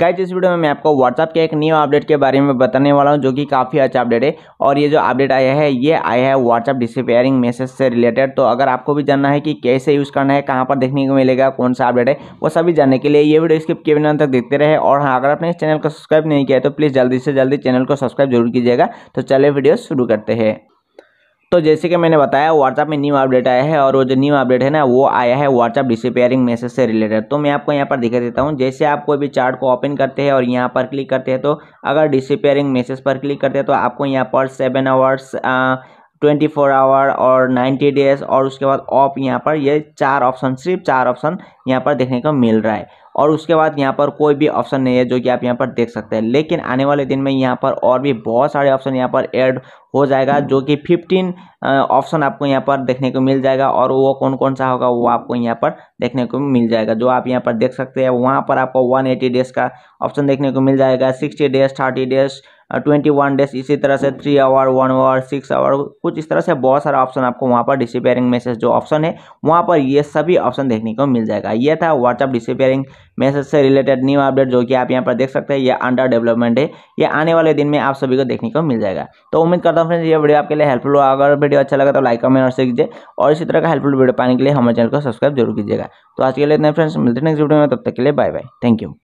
guys इस video में मैं आपको व्हाट्सअप के एक न्यू अपडेट के बारे में बताने वाला हूँ जो कि काफ़ी अच्छा अपडेट है और ये जो अपडेट आया है ये आया है व्हाट्सअप डिसपेयरिंग मैसेज से रिलेटेड तो अगर आपको भी जानना है कि कैसे यूज़ करना है कहाँ पर देखने को मिलेगा कौन सा अपडेट है वो सभी जानने के लिए ये वीडियो स्किप के बिना तक देखते रहे और हाँ अगर आपने इस चैनल को सब्सक्राइब नहीं किया तो प्लीज़ जल्दी से जल्दी चैनल को सब्सक्राइब जरूर कीजिएगा तो चले वीडियो शुरू करते हैं तो जैसे कि मैंने बताया व्हाट्सअप में न्यू अपडेट आया है और वो जो न्यू अपडेट है ना वो आया है व्हाट्सअप डिसपेयरिंग मैसेज से रिलेटेड तो मैं आपको यहाँ पर दिखा देता हूँ जैसे आप कोई भी चार्ट को ओपन करते हैं और यहाँ पर क्लिक करते हैं तो अगर डिसपेयरिंग मैसेज पर क्लिक करते हैं तो आपको यहाँ पर seven hours twenty four hour और नाइन्टी डेज और उसके बाद ऑफ यहाँ पर ये चार ऑप्शन सिर्फ चार ऑप्शन यहाँ पर देखने को मिल रहा है और उसके बाद यहाँ पर कोई भी ऑप्शन नहीं है जो कि आप यहाँ पर देख सकते हैं लेकिन आने वाले दिन में यहाँ पर और भी बहुत सारे ऑप्शन यहाँ पर ऐड हो जाएगा जो कि फिफ्टीन ऑप्शन आपको यहाँ पर देखने को मिल जाएगा और वो कौन कौन सा होगा वो आपको यहाँ पर देखने को मिल जाएगा जो आप यहाँ पर देख सकते हैं वहाँ पर आपको वन डेज का ऑप्शन देखने को मिल जाएगा sixty days thirty days twenty one days इसी तरह से three hour one hour six hour कुछ इस तरह से बहुत सारा ऑप्शन आपको वहाँ पर डिसपेयरिंग मैसेज जो ऑप्शन है वहाँ पर ये सभी ऑप्शन देखने को मिल जाएगा ये था व्हाट्सअप डिसपेयरिंग मैसेज से रिलेटेड न्यू अपडेट जो कि आप यहाँ पर देख सकते हैं ये अंडर डेवलपमेंट है ये आने वाले दिन में आप सभी को देखने को मिल जाएगा तो उम्मीद करता हूँ फ्रेंड्स ये वीडियो आपके लिए हेल्पफुल हुआ अगर वीडियो अच्छा लगा तो लाइक कमेंट और सीख दे और इसी तरह का हेल्पफुल वीडियो पाने के लिए हमारे चैनल को सब्सक्राइब जरूर कीजिएगा तो आज के लिए इतने फ्रेंड्स मिलते हैं नेक्स्ट वीडियो में तब तक के लिए बाय बाय थैंक यू